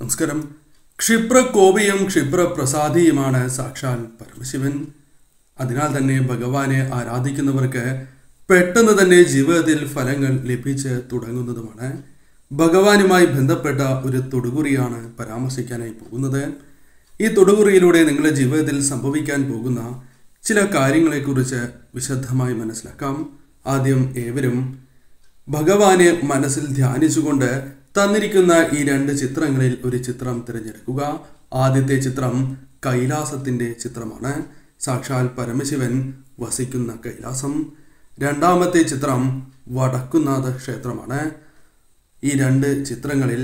നമസ്കാരം ക്ഷിപ്രകോപിയും ക്ഷിപ്രപ്രസാദിയുമാണ് സാക്ഷാൽ പരമശിവൻ അതിനാൽ തന്നെ ഭഗവാനെ ആരാധിക്കുന്നവർക്ക് പെട്ടെന്ന് തന്നെ ജീവിതത്തിൽ ഫലങ്ങൾ ലഭിച്ച് തുടങ്ങുന്നതുമാണ് ഭഗവാനുമായി ബന്ധപ്പെട്ട ഒരു തൊടുകുറിയാണ് പരാമർശിക്കാനായി പോകുന്നത് ഈ തൊടുകുറിയിലൂടെ നിങ്ങളുടെ ജീവിതത്തിൽ സംഭവിക്കാൻ പോകുന്ന ചില കാര്യങ്ങളെക്കുറിച്ച് വിശദമായി മനസ്സിലാക്കാം ആദ്യം ഏവരും ഭഗവാനെ മനസ്സിൽ ധ്യാനിച്ചുകൊണ്ട് തന്നിരിക്കുന്ന ഈ രണ്ട് ചിത്രങ്ങളിൽ ഒരു ചിത്രം തിരഞ്ഞെടുക്കുക ആദ്യത്തെ ചിത്രം കൈലാസത്തിൻ്റെ ചിത്രമാണ് സാക്ഷാൽ പരമശിവൻ വസിക്കുന്ന കൈലാസം രണ്ടാമത്തെ ചിത്രം വടക്കുന്നാഥ ക്ഷേത്രമാണ് ഈ രണ്ട് ചിത്രങ്ങളിൽ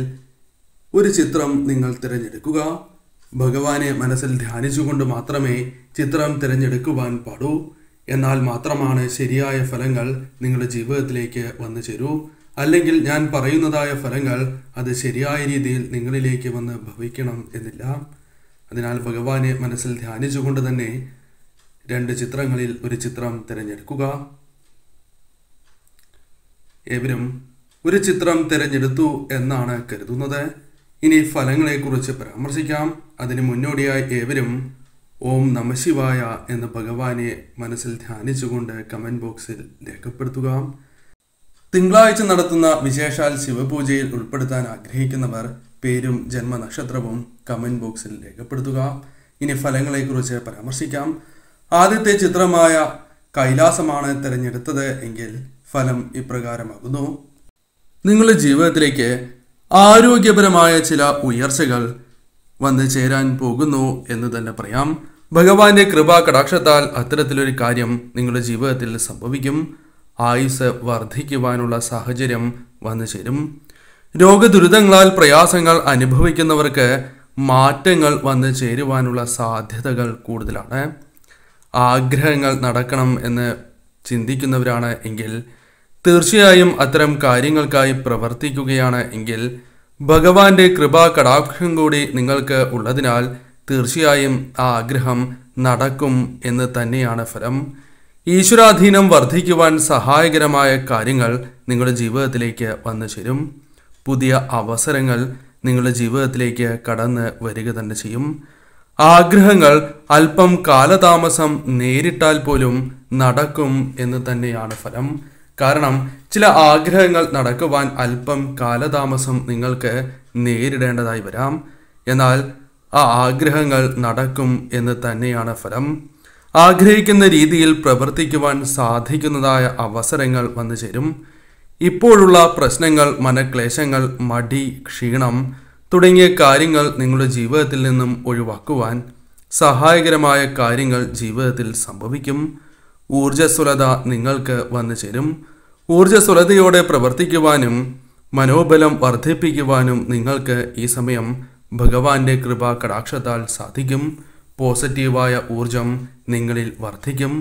ഒരു ചിത്രം നിങ്ങൾ തിരഞ്ഞെടുക്കുക ഭഗവാനെ മനസ്സിൽ ധ്യാനിച്ചുകൊണ്ട് മാത്രമേ ചിത്രം തിരഞ്ഞെടുക്കുവാൻ പാടൂ എന്നാൽ മാത്രമാണ് ശരിയായ ഫലങ്ങൾ നിങ്ങളുടെ ജീവിതത്തിലേക്ക് വന്നു ചേരൂ അല്ലെങ്കിൽ ഞാൻ പറയുന്നതായ ഫലങ്ങൾ അത് ശരിയായ രീതിയിൽ നിങ്ങളിലേക്ക് വന്ന് ഭവിക്കണം എന്നില്ല അതിനാൽ ഭഗവാനെ മനസ്സിൽ ധ്യാനിച്ചുകൊണ്ട് തന്നെ രണ്ട് ചിത്രങ്ങളിൽ ഒരു ചിത്രം തിരഞ്ഞെടുക്കുക ഏവരും ഒരു ചിത്രം തിരഞ്ഞെടുത്തു എന്നാണ് കരുതുന്നത് ഇനി ഫലങ്ങളെക്കുറിച്ച് പരാമർശിക്കാം അതിന് മുന്നോടിയായി ഏവരും ഓം നമശിവായ എന്ന് ഭഗവാനെ മനസ്സിൽ ധ്യാനിച്ചുകൊണ്ട് കമൻറ്റ് ബോക്സിൽ രേഖപ്പെടുത്തുക തിങ്കളാഴ്ച നടത്തുന്ന വിശേഷാൽ ശിവപൂജയിൽ ഉൾപ്പെടുത്താൻ ആഗ്രഹിക്കുന്നവർ പേരും ജന്മനക്ഷത്രവും കമന്റ് ബോക്സിൽ രേഖപ്പെടുത്തുക ഇനി ഫലങ്ങളെക്കുറിച്ച് പരാമർശിക്കാം ആദ്യത്തെ ചിത്രമായ കൈലാസമാണ് തിരഞ്ഞെടുത്തത് എങ്കിൽ ഫലം ഇപ്രകാരമാകുന്നു നിങ്ങളുടെ ജീവിതത്തിലേക്ക് ആരോഗ്യപരമായ ചില ഉയർച്ചകൾ വന്നു ചേരാൻ പോകുന്നു എന്ന് തന്നെ പറയാം ഭഗവാന്റെ കൃപാ കടാക്ഷത്താൽ അത്തരത്തിലൊരു കാര്യം നിങ്ങളുടെ ജീവിതത്തിൽ സംഭവിക്കും ആയുസ് വർദ്ധിക്കുവാനുള്ള സാഹചര്യം വന്നു ചേരും രോഗദുരിതങ്ങളാൽ പ്രയാസങ്ങൾ അനുഭവിക്കുന്നവർക്ക് മാറ്റങ്ങൾ വന്നു ചേരുവാനുള്ള സാധ്യതകൾ കൂടുതലാണ് ആഗ്രഹങ്ങൾ നടക്കണം എന്ന് ചിന്തിക്കുന്നവരാണ് എങ്കിൽ തീർച്ചയായും അത്തരം കാര്യങ്ങൾക്കായി പ്രവർത്തിക്കുകയാണ് എങ്കിൽ ഭഗവാന്റെ കൃപാ കടാക്ഷം കൂടി നിങ്ങൾക്ക് ഉള്ളതിനാൽ തീർച്ചയായും ആഗ്രഹം നടക്കും എന്ന് തന്നെയാണ് ഫലം ഈശ്വരാധീനം വർദ്ധിക്കുവാൻ സഹായകരമായ കാര്യങ്ങൾ നിങ്ങളുടെ ജീവിതത്തിലേക്ക് വന്നു ചേരും പുതിയ അവസരങ്ങൾ നിങ്ങളുടെ ജീവിതത്തിലേക്ക് കടന്ന് വരിക തന്നെ ചെയ്യും ആഗ്രഹങ്ങൾ അല്പം കാലതാമസം നേരിട്ടാൽ പോലും നടക്കും എന്ന് തന്നെയാണ് ഫലം കാരണം ചില ആഗ്രഹങ്ങൾ നടക്കുവാൻ അല്പം കാലതാമസം നിങ്ങൾക്ക് നേരിടേണ്ടതായി വരാം എന്നാൽ ആ ആഗ്രഹങ്ങൾ നടക്കും എന്ന് തന്നെയാണ് ഫലം ആഗ്രഹിക്കുന്ന രീതിയിൽ പ്രവർത്തിക്കുവാൻ സാധിക്കുന്നതായ അവസരങ്ങൾ വന്നു ചേരും ഇപ്പോഴുള്ള പ്രശ്നങ്ങൾ മനക്ലേശങ്ങൾ മടി ക്ഷീണം തുടങ്ങിയ കാര്യങ്ങൾ നിങ്ങളുടെ ജീവിതത്തിൽ നിന്നും ഒഴിവാക്കുവാൻ സഹായകരമായ കാര്യങ്ങൾ ജീവിതത്തിൽ സംഭവിക്കും ഊർജ്ജസ്വലത നിങ്ങൾക്ക് വന്നു ചേരും ഊർജ്ജസ്വലതയോടെ പ്രവർത്തിക്കുവാനും മനോബലം വർദ്ധിപ്പിക്കുവാനും നിങ്ങൾക്ക് ഈ സമയം ഭഗവാന്റെ കൃപ കടാക്ഷത്താൽ സാധിക്കും പോസിറ്റീവായ ഊർജം നിങ്ങളിൽ വർദ്ധിക്കും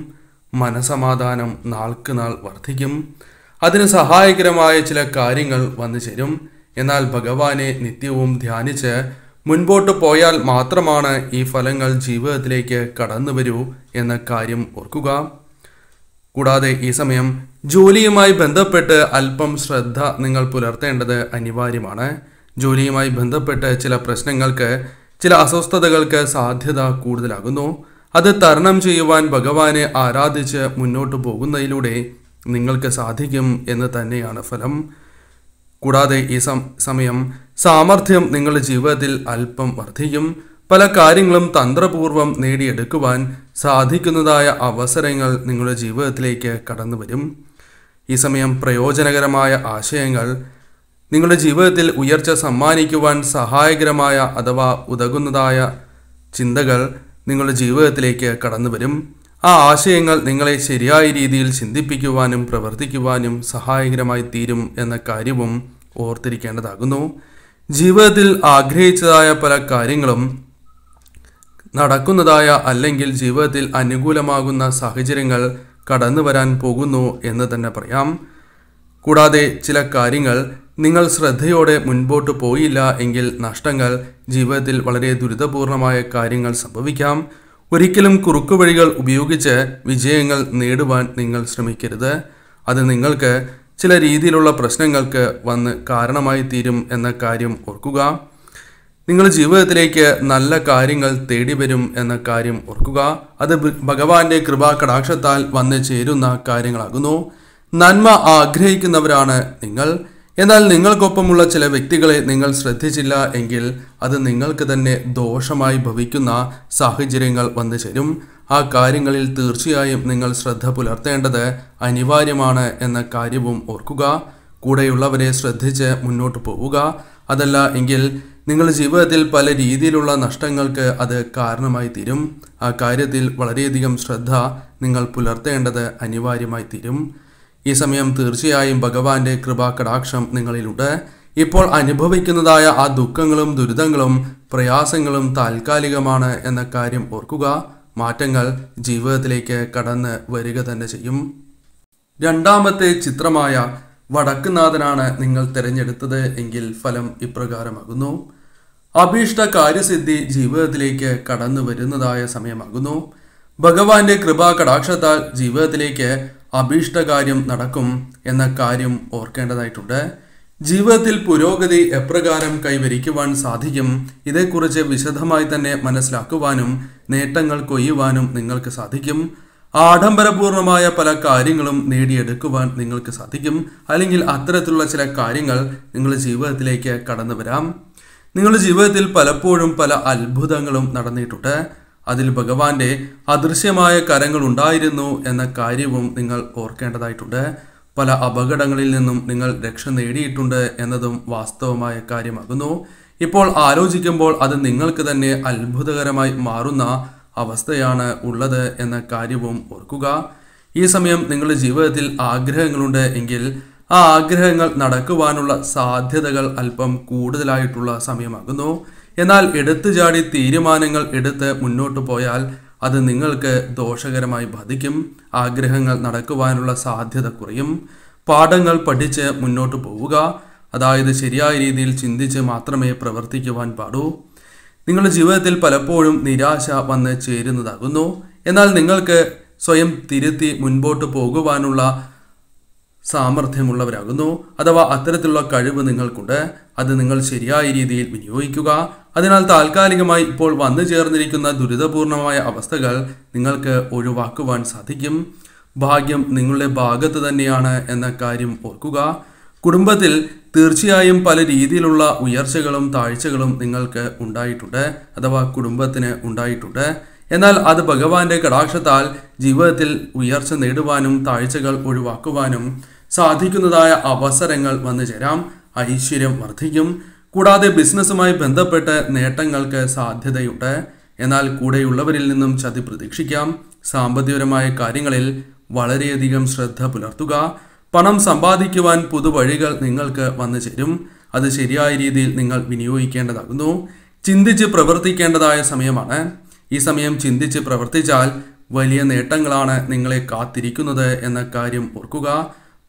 മനസമാധാനം നാൾക്ക് നാൾ വർദ്ധിക്കും അതിന് സഹായകരമായ ചില കാര്യങ്ങൾ വന്നു ചേരും എന്നാൽ ഭഗവാനെ നിത്യവും ധ്യാനിച്ച് മുൻപോട്ട് പോയാൽ മാത്രമാണ് ഈ ഫലങ്ങൾ ജീവിതത്തിലേക്ക് കടന്നു വരൂ എന്ന കാര്യം ഓർക്കുക കൂടാതെ ഈ സമയം ജോലിയുമായി ബന്ധപ്പെട്ട് അല്പം ശ്രദ്ധ നിങ്ങൾ പുലർത്തേണ്ടത് അനിവാര്യമാണ് ജോലിയുമായി ബന്ധപ്പെട്ട് ചില പ്രശ്നങ്ങൾക്ക് ചില അസ്വസ്ഥതകൾക്ക് സാധ്യത കൂടുതലാകുന്നു അത് തരണം ചെയ്യുവാൻ ഭഗവാനെ ആരാധിച്ച് മുന്നോട്ട് പോകുന്നതിലൂടെ നിങ്ങൾക്ക് സാധിക്കും എന്ന് തന്നെയാണ് ഫലം കൂടാതെ ഈ സമയം സാമർഥ്യം നിങ്ങളുടെ ജീവിതത്തിൽ അല്പം വർദ്ധിക്കും പല കാര്യങ്ങളും തന്ത്രപൂർവം നേടിയെടുക്കുവാൻ സാധിക്കുന്നതായ അവസരങ്ങൾ നിങ്ങളുടെ ജീവിതത്തിലേക്ക് കടന്നു വരും ഈ സമയം പ്രയോജനകരമായ ആശയങ്ങൾ നിങ്ങളുടെ ജീവിതത്തിൽ ഉയർച്ച സമ്മാനിക്കുവാൻ സഹായകരമായ അഥവാ ഉതകുന്നതായ ചിന്തകൾ നിങ്ങളുടെ ജീവിതത്തിലേക്ക് കടന്നു വരും ആ ആശയങ്ങൾ നിങ്ങളെ ശരിയായ രീതിയിൽ ചിന്തിപ്പിക്കുവാനും പ്രവർത്തിക്കുവാനും സഹായകരമായി തീരും എന്ന കാര്യവും ഓർത്തിരിക്കേണ്ടതാകുന്നു ജീവിതത്തിൽ ആഗ്രഹിച്ചതായ പല കാര്യങ്ങളും നടക്കുന്നതായ അല്ലെങ്കിൽ ജീവിതത്തിൽ അനുകൂലമാകുന്ന സാഹചര്യങ്ങൾ കടന്നു വരാൻ പോകുന്നു എന്ന് തന്നെ പറയാം കൂടാതെ ചില കാര്യങ്ങൾ നിങ്ങൾ ശ്രദ്ധയോടെ മുൻപോട്ട് പോയില്ല എങ്കിൽ നഷ്ടങ്ങൾ ജീവിതത്തിൽ വളരെ ദുരിതപൂർണമായ കാര്യങ്ങൾ സംഭവിക്കാം ഒരിക്കലും കുറുക്കുവഴികൾ ഉപയോഗിച്ച് വിജയങ്ങൾ നേടുവാൻ നിങ്ങൾ ശ്രമിക്കരുത് അത് നിങ്ങൾക്ക് ചില രീതിയിലുള്ള പ്രശ്നങ്ങൾക്ക് വന്ന് കാരണമായി തീരും എന്ന കാര്യം ഓർക്കുക നിങ്ങൾ ജീവിതത്തിലേക്ക് നല്ല കാര്യങ്ങൾ തേടി വരും എന്ന കാര്യം ഓർക്കുക അത് ഭഗവാന്റെ കൃപാ കടാക്ഷത്താൽ വന്ന് ചേരുന്ന കാര്യങ്ങളാകുന്നു നന്മ ആഗ്രഹിക്കുന്നവരാണ് നിങ്ങൾ എന്നാൽ നിങ്ങൾക്കൊപ്പമുള്ള ചില വ്യക്തികളെ നിങ്ങൾ ശ്രദ്ധിച്ചില്ല എങ്കിൽ അത് നിങ്ങൾക്ക് തന്നെ ദോഷമായി ഭവിക്കുന്ന സാഹചര്യങ്ങൾ വന്നു ചേരും ആ കാര്യങ്ങളിൽ തീർച്ചയായും നിങ്ങൾ ശ്രദ്ധ പുലർത്തേണ്ടത് അനിവാര്യമാണ് എന്ന കാര്യവും ഓർക്കുക കൂടെയുള്ളവരെ ശ്രദ്ധിച്ച് മുന്നോട്ട് പോവുക അതല്ല എങ്കിൽ നിങ്ങളുടെ ജീവിതത്തിൽ പല രീതിയിലുള്ള നഷ്ടങ്ങൾക്ക് അത് കാരണമായി തീരും ആ കാര്യത്തിൽ വളരെയധികം ശ്രദ്ധ നിങ്ങൾ പുലർത്തേണ്ടത് അനിവാര്യമായി തീരും ഈ സമയം തീർച്ചയായും ഭഗവാന്റെ കൃപാകടാക്ഷം നിങ്ങളിലുണ്ട് ഇപ്പോൾ അനുഭവിക്കുന്നതായ ആ ദുഃഖങ്ങളും ദുരിതങ്ങളും പ്രയാസങ്ങളും താൽക്കാലികമാണ് എന്ന കാര്യം ഓർക്കുക മാറ്റങ്ങൾ ജീവിതത്തിലേക്ക് കടന്ന് വരിക തന്നെ ചെയ്യും രണ്ടാമത്തെ ചിത്രമായ വടക്കുനാഥനാണ് നിങ്ങൾ തിരഞ്ഞെടുത്തത് എങ്കിൽ ഫലം ഇപ്രകാരമാകുന്നു അഭീഷ്ട കാര്യസിദ്ധി ജീവിതത്തിലേക്ക് കടന്നു വരുന്നതായ സമയമാകുന്നു ഭഗവാന്റെ കൃപാ കടാക്ഷത്താൽ ജീവിതത്തിലേക്ക് അഭീഷ്ടകാര്യം നടക്കും എന്ന കാര്യം ഓർക്കേണ്ടതായിട്ടുണ്ട് ജീവിതത്തിൽ പുരോഗതി എപ്രകാരം കൈവരിക്കുവാൻ സാധിക്കും ഇതേക്കുറിച്ച് വിശദമായി തന്നെ മനസ്സിലാക്കുവാനും നേട്ടങ്ങൾ കൊയ്യുവാനും നിങ്ങൾക്ക് സാധിക്കും ആഡംബരപൂർണമായ പല കാര്യങ്ങളും നേടിയെടുക്കുവാൻ നിങ്ങൾക്ക് സാധിക്കും അല്ലെങ്കിൽ അത്തരത്തിലുള്ള ചില കാര്യങ്ങൾ നിങ്ങളുടെ ജീവിതത്തിലേക്ക് കടന്നു വരാം നിങ്ങളുടെ ജീവിതത്തിൽ പലപ്പോഴും പല അത്ഭുതങ്ങളും നടന്നിട്ടുണ്ട് അതിൽ ഭഗവാന്റെ അദൃശ്യമായ കരങ്ങൾ ഉണ്ടായിരുന്നു എന്ന കാര്യവും നിങ്ങൾ ഓർക്കേണ്ടതായിട്ടുണ്ട് പല അപകടങ്ങളിൽ നിന്നും നിങ്ങൾ രക്ഷ നേടിയിട്ടുണ്ട് എന്നതും വാസ്തവമായ കാര്യമാകുന്നു ഇപ്പോൾ ആലോചിക്കുമ്പോൾ അത് നിങ്ങൾക്ക് തന്നെ അത്ഭുതകരമായി മാറുന്ന അവസ്ഥയാണ് ഉള്ളത് എന്ന കാര്യവും ഓർക്കുക ഈ സമയം നിങ്ങളുടെ ജീവിതത്തിൽ ആഗ്രഹങ്ങളുണ്ട് എങ്കിൽ ആ ആഗ്രഹങ്ങൾ നടക്കുവാനുള്ള സാധ്യതകൾ അല്പം കൂടുതലായിട്ടുള്ള സമയമാകുന്നു എന്നാൽ എടുത്തു ചാടി തീരുമാനങ്ങൾ എടുത്ത് മുന്നോട്ട് പോയാൽ അത് നിങ്ങൾക്ക് ദോഷകരമായി ബാധിക്കും ആഗ്രഹങ്ങൾ നടക്കുവാനുള്ള സാധ്യത കുറയും പാഠങ്ങൾ പഠിച്ച് മുന്നോട്ട് പോവുക അതായത് ശരിയായ രീതിയിൽ ചിന്തിച്ച് മാത്രമേ പ്രവർത്തിക്കുവാൻ പാടൂ നിങ്ങളുടെ ജീവിതത്തിൽ പലപ്പോഴും നിരാശ വന്ന് ചേരുന്നതാകുന്നു എന്നാൽ നിങ്ങൾക്ക് സ്വയം തിരുത്തി മുൻപോട്ട് പോകുവാനുള്ള സാമർഥ്യമുള്ളവരാകുന്നു അഥവാ അത്തരത്തിലുള്ള കഴിവ് നിങ്ങൾക്കുണ്ട് അത് നിങ്ങൾ ശരിയായ രീതിയിൽ വിനിയോഗിക്കുക അതിനാൽ താൽക്കാലികമായി ഇപ്പോൾ വന്നു ചേർന്നിരിക്കുന്ന ദുരിതപൂർണമായ അവസ്ഥകൾ നിങ്ങൾക്ക് ഒഴിവാക്കുവാൻ സാധിക്കും ഭാഗ്യം നിങ്ങളുടെ ഭാഗത്ത് തന്നെയാണ് എന്ന കാര്യം ഓർക്കുക കുടുംബത്തിൽ തീർച്ചയായും പല രീതിയിലുള്ള ഉയർച്ചകളും താഴ്ചകളും നിങ്ങൾക്ക് ഉണ്ടായിട്ടുണ്ട് അഥവാ കുടുംബത്തിന് ഉണ്ടായിട്ടുണ്ട് എന്നാൽ അത് ഭഗവാന്റെ കടാക്ഷത്താൽ ജീവിതത്തിൽ ഉയർച്ച നേടുവാനും താഴ്ചകൾ ഒഴിവാക്കുവാനും സാധിക്കുന്നതായ അവസരങ്ങൾ വന്നു ചേരാം ഐശ്വര്യം വർദ്ധിക്കും കൂടാതെ ബിസിനസ്സുമായി ബന്ധപ്പെട്ട നേട്ടങ്ങൾക്ക് സാധ്യതയുണ്ട് എന്നാൽ കൂടെയുള്ളവരിൽ നിന്നും ചതി പ്രതീക്ഷിക്കാം സാമ്പത്തികപരമായ കാര്യങ്ങളിൽ വളരെയധികം ശ്രദ്ധ പുലർത്തുക പണം സമ്പാദിക്കുവാൻ പുതുവഴികൾ നിങ്ങൾക്ക് വന്നു ചേരും അത് ശരിയായ രീതിയിൽ നിങ്ങൾ വിനിയോഗിക്കേണ്ടതാകുന്നു ചിന്തിച്ച് പ്രവർത്തിക്കേണ്ടതായ സമയമാണ് ഈ സമയം ചിന്തിച്ച് പ്രവർത്തിച്ചാൽ വലിയ നേട്ടങ്ങളാണ് നിങ്ങളെ കാത്തിരിക്കുന്നത് എന്ന കാര്യം ഓർക്കുക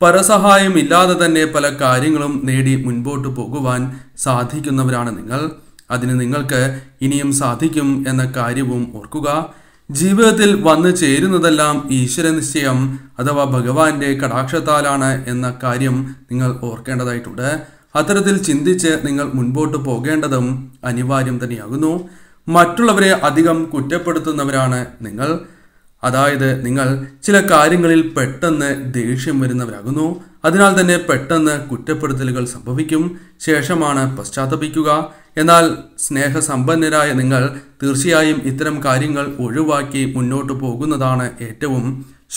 പരസഹായം ഇല്ലാതെ തന്നെ പല കാര്യങ്ങളും നേടി മുൻപോട്ട് പോകുവാൻ സാധിക്കുന്നവരാണ് നിങ്ങൾ അതിന് നിങ്ങൾക്ക് ഇനിയും സാധിക്കും എന്ന കാര്യവും ഓർക്കുക ജീവിതത്തിൽ വന്നു ചേരുന്നതെല്ലാം ഈശ്വര നിശ്ചയം അഥവാ ഭഗവാന്റെ കടാക്ഷത്താലാണ് എന്ന കാര്യം നിങ്ങൾ ഓർക്കേണ്ടതായിട്ടുണ്ട് അത്തരത്തിൽ ചിന്തിച്ച് നിങ്ങൾ മുൻപോട്ട് പോകേണ്ടതും അനിവാര്യം തന്നെയാകുന്നു മറ്റുള്ളവരെ അധികം കുറ്റപ്പെടുത്തുന്നവരാണ് നിങ്ങൾ അതായത് നിങ്ങൾ ചില കാര്യങ്ങളിൽ പെട്ടെന്ന് ദേഷ്യം വരുന്നവരാകുന്നു അതിനാൽ തന്നെ പെട്ടെന്ന് കുറ്റപ്പെടുത്തലുകൾ സംഭവിക്കും ശേഷമാണ് പശ്ചാത്തപിക്കുക എന്നാൽ സ്നേഹസമ്പന്നരായ നിങ്ങൾ തീർച്ചയായും ഇത്തരം കാര്യങ്ങൾ ഒഴിവാക്കി മുന്നോട്ട് പോകുന്നതാണ് ഏറ്റവും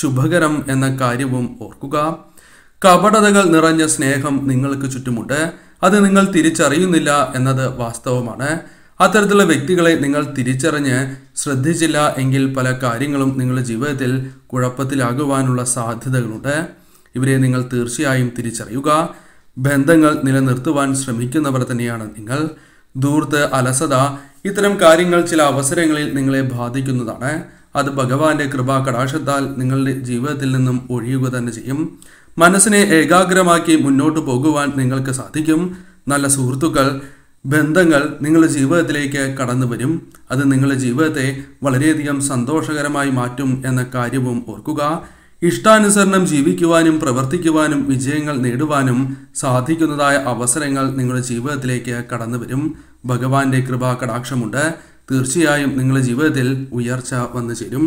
ശുഭകരം എന്ന കാര്യവും ഓർക്കുക കപടതകൾ നിറഞ്ഞ സ്നേഹം നിങ്ങൾക്ക് ചുറ്റുമുണ്ട് അത് നിങ്ങൾ തിരിച്ചറിയുന്നില്ല എന്നത് വാസ്തവമാണ് അത്തരത്തിലുള്ള വ്യക്തികളെ നിങ്ങൾ തിരിച്ചറിഞ്ഞ് ശ്രദ്ധിച്ചില്ല എങ്കിൽ പല കാര്യങ്ങളും നിങ്ങളുടെ ജീവിതത്തിൽ കുഴപ്പത്തിലാകുവാനുള്ള സാധ്യതകളുണ്ട് ഇവരെ നിങ്ങൾ തീർച്ചയായും തിരിച്ചറിയുക ബന്ധങ്ങൾ നിലനിർത്തുവാൻ ശ്രമിക്കുന്നവർ തന്നെയാണ് നിങ്ങൾ ദൂർത്ത് അലസത ഇത്തരം കാര്യങ്ങൾ ചില അവസരങ്ങളിൽ നിങ്ങളെ ബാധിക്കുന്നതാണ് അത് ഭഗവാന്റെ കൃപാ കടാക്ഷത്താൽ നിങ്ങളുടെ ജീവിതത്തിൽ നിന്നും ഒഴിയുക തന്നെ ചെയ്യും മനസ്സിനെ ഏകാഗ്രമാക്കി മുന്നോട്ട് പോകുവാൻ നിങ്ങൾക്ക് സാധിക്കും നല്ല സുഹൃത്തുക്കൾ ബന്ധങ്ങൾ നിങ്ങളുടെ ജീവിതത്തിലേക്ക് കടന്നു വരും അത് നിങ്ങളുടെ ജീവിതത്തെ വളരെയധികം സന്തോഷകരമായി മാറ്റും എന്ന കാര്യവും ഓർക്കുക ഇഷ്ടാനുസരണം ജീവിക്കുവാനും പ്രവർത്തിക്കുവാനും വിജയങ്ങൾ നേടുവാനും സാധിക്കുന്നതായ അവസരങ്ങൾ നിങ്ങളുടെ ജീവിതത്തിലേക്ക് കടന്നു വരും ഭഗവാന്റെ കൃപ കടാക്ഷമുണ്ട് തീർച്ചയായും നിങ്ങളുടെ ജീവിതത്തിൽ ഉയർച്ച വന്നു ചേരും